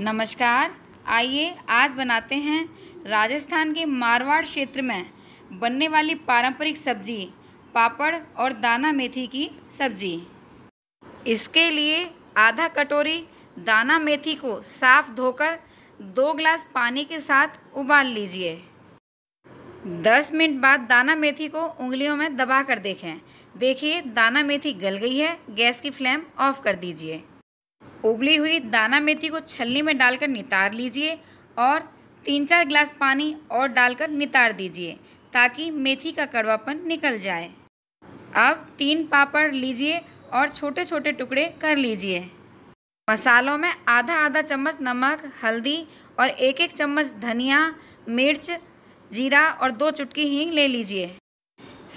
नमस्कार आइए आज बनाते हैं राजस्थान के मारवाड़ क्षेत्र में बनने वाली पारंपरिक सब्जी पापड़ और दाना मेथी की सब्जी इसके लिए आधा कटोरी दाना मेथी को साफ धोकर दो ग्लास पानी के साथ उबाल लीजिए दस मिनट बाद दाना मेथी को उंगलियों में दबा कर देखें देखिए दाना मेथी गल गई है गैस की फ्लेम ऑफ कर दीजिए उबली हुई दाना मेथी को छलनी में डालकर नितार लीजिए और तीन चार गिलास पानी और डालकर नितार दीजिए ताकि मेथी का कड़वापन निकल जाए अब तीन पापड़ लीजिए और छोटे छोटे टुकड़े कर लीजिए मसालों में आधा आधा चम्मच नमक हल्दी और एक एक चम्मच धनिया मिर्च जीरा और दो चुटकी हींग ले लीजिए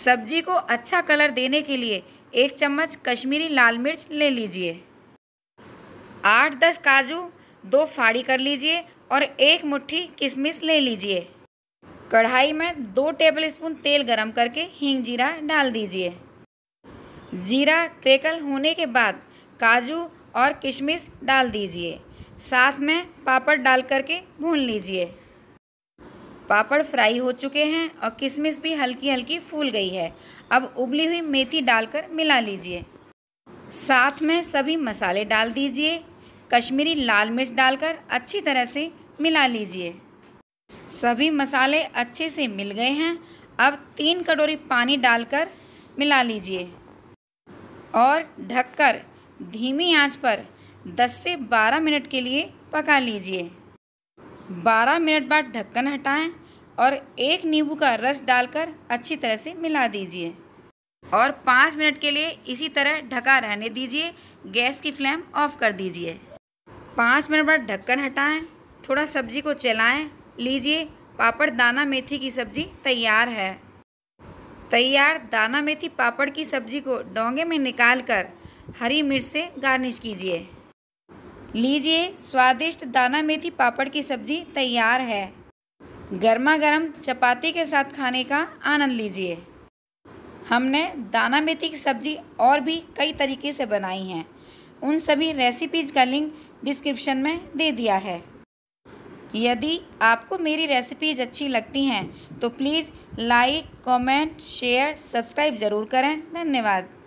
सब्जी को अच्छा कलर देने के लिए एक चम्मच कश्मीरी लाल मिर्च ले लीजिए आठ दस काजू दो फाड़ी कर लीजिए और एक मुट्ठी किशमिश ले लीजिए कढ़ाई में दो टेबलस्पून तेल गरम करके हींग जीरा डाल दीजिए जीरा क्रेकल होने के बाद काजू और किशमिश डाल दीजिए साथ में पापड़ डाल करके भून लीजिए पापड़ फ्राई हो चुके हैं और किशमिश भी हल्की हल्की फूल गई है अब उबली हुई मेथी डालकर मिला लीजिए साथ में सभी मसाले डाल दीजिए कश्मीरी लाल मिर्च डालकर अच्छी तरह से मिला लीजिए सभी मसाले अच्छे से मिल गए हैं अब तीन कटोरी पानी डालकर मिला लीजिए और ढककर धीमी आंच पर 10 से 12 मिनट के लिए पका लीजिए 12 मिनट बाद ढक्कन हटाएं और एक नींबू का रस डालकर अच्छी तरह से मिला दीजिए और पाँच मिनट के लिए इसी तरह ढका रहने दीजिए गैस की फ्लेम ऑफ कर दीजिए पाँच मिनट बाद ढक्कन हटाएं थोड़ा सब्जी को चलाएं लीजिए पापड़ दाना मेथी की सब्जी तैयार है तैयार दाना मेथी पापड़ की सब्जी को डोंगे में निकाल कर हरी मिर्च से गार्निश कीजिए लीजिए स्वादिष्ट दाना मेथी पापड़ की सब्जी तैयार है गर्मा गर्म चपाती के साथ खाने का आनंद लीजिए हमने दाना मेथी की सब्ज़ी और भी कई तरीके से बनाई हैं उन सभी रेसिपीज़ का लिंक डिस्क्रिप्शन में दे दिया है यदि आपको मेरी रेसिपीज़ अच्छी लगती हैं तो please like comment, share subscribe ज़रूर करें धन्यवाद